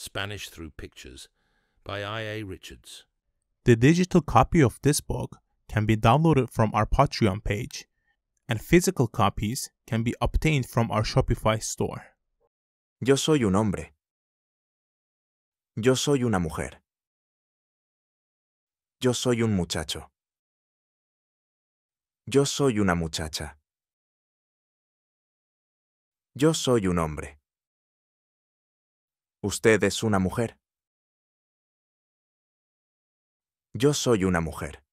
Spanish Through Pictures by I.A. Richards. The digital copy of this book can be downloaded from our Patreon page, and physical copies can be obtained from our Shopify store. Yo soy un hombre. Yo soy una mujer. Yo soy un muchacho. Yo soy una muchacha. Yo soy un hombre. Usted es una mujer. Yo soy una mujer.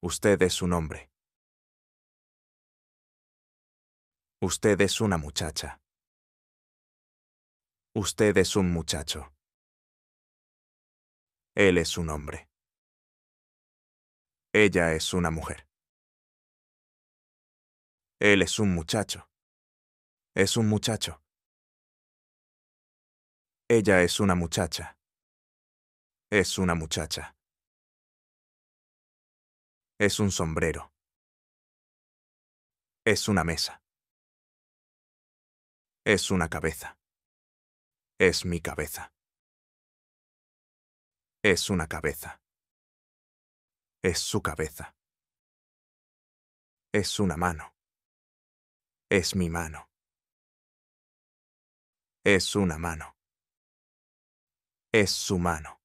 Usted es un hombre. Usted es una muchacha. Usted es un muchacho. Él es un hombre. Ella es una mujer. Él es un muchacho. Es un muchacho. Ella es una muchacha. Es una muchacha. Es un sombrero. Es una mesa. Es una cabeza. Es mi cabeza. Es una cabeza. Es su cabeza. Es una mano. Es mi mano. Es una mano es su mano.